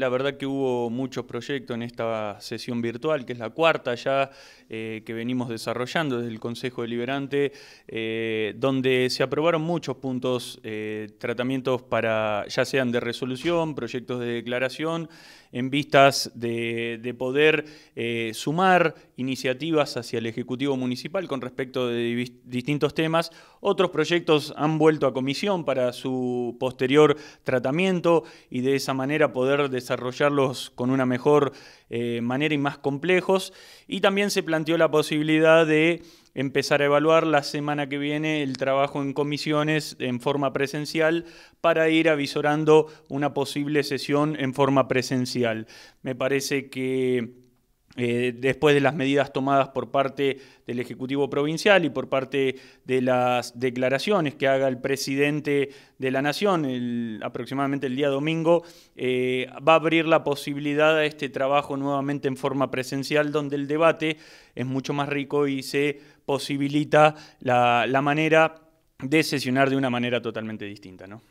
La verdad que hubo muchos proyectos en esta sesión virtual, que es la cuarta ya eh, que venimos desarrollando desde el Consejo Deliberante, eh, donde se aprobaron muchos puntos, eh, tratamientos para, ya sean de resolución, proyectos de declaración, en vistas de, de poder sumar iniciativas hacia el Ejecutivo Municipal con respecto de distintos temas. Otros proyectos han vuelto a comisión para su posterior tratamiento y de esa manera poder desarrollar desarrollarlos con una mejor eh, manera y más complejos. Y también se planteó la posibilidad de empezar a evaluar la semana que viene el trabajo en comisiones en forma presencial para ir avisorando una posible sesión en forma presencial. Me parece que eh, después de las medidas tomadas por parte del Ejecutivo Provincial y por parte de las declaraciones que haga el presidente de la Nación aproximadamente el día domingo, eh, va a abrir la posibilidad a este trabajo nuevamente en forma presencial donde el debate es mucho más rico y se posibilita la, la manera de sesionar de una manera totalmente distinta. ¿no?